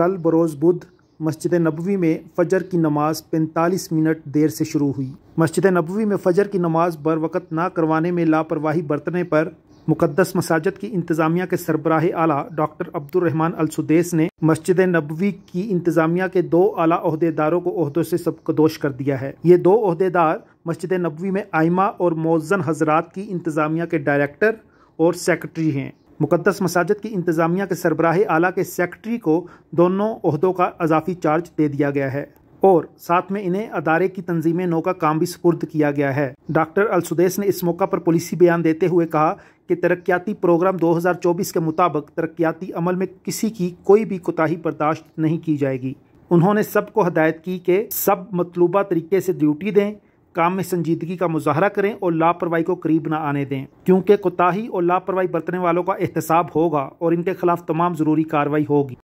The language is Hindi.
कल बरोज़ बुध मस्जिद नबवी में फ़जर की नमाज़ 45 मिनट देर से शुरू हुई मस्जिद नबवी में फ़जर की नमाज़ बर वक़्त ना करवाने में लापरवाही बरतने पर मुकदस मसाजद की इंतज़ामिया के सरबराह आला डॉक्टर अब्दुलरहमान अलसुदेस ने मस्जिद नबवी की इंतज़ामिया के दो आला अहदेदारों को अहदों से सबकदोश कर दिया है ये दो अहदेदार मस्जिद नबवी में आयमा और मौजन हजरात की इंतज़ामिया के डायरेक्टर और सेक्रेटरी हैं मुकदस मसाजद की इंतज़ामिया के सरबराह आला के सेक्रटरी को दोनों अहदों का अजाफी चार्ज दे दिया गया है और साथ में इन्हें अदारे की तंजीम नो का काम भी सुपुर्द किया गया है डॉक्टर अलसुदेश ने इस मौका पर पुलिसी बयान देते हुए कहा कि तरक्याती प्रोग्राम 2024 के मुताबिक तरक्याती अमल में किसी की कोई भी कोताही बर्दाश्त नहीं की जाएगी उन्होंने सबको हदायत की कि सब मतलूबा तरीके से ड्यूटी दें काम में संजीदगी का मुजाहरा करें और लापरवाही को करीब ना आने दें क्योंकि कोताही और लापरवाही बरतने वालों का एहतसाब होगा और इनके खिलाफ तमाम ज़रूरी कार्रवाई होगी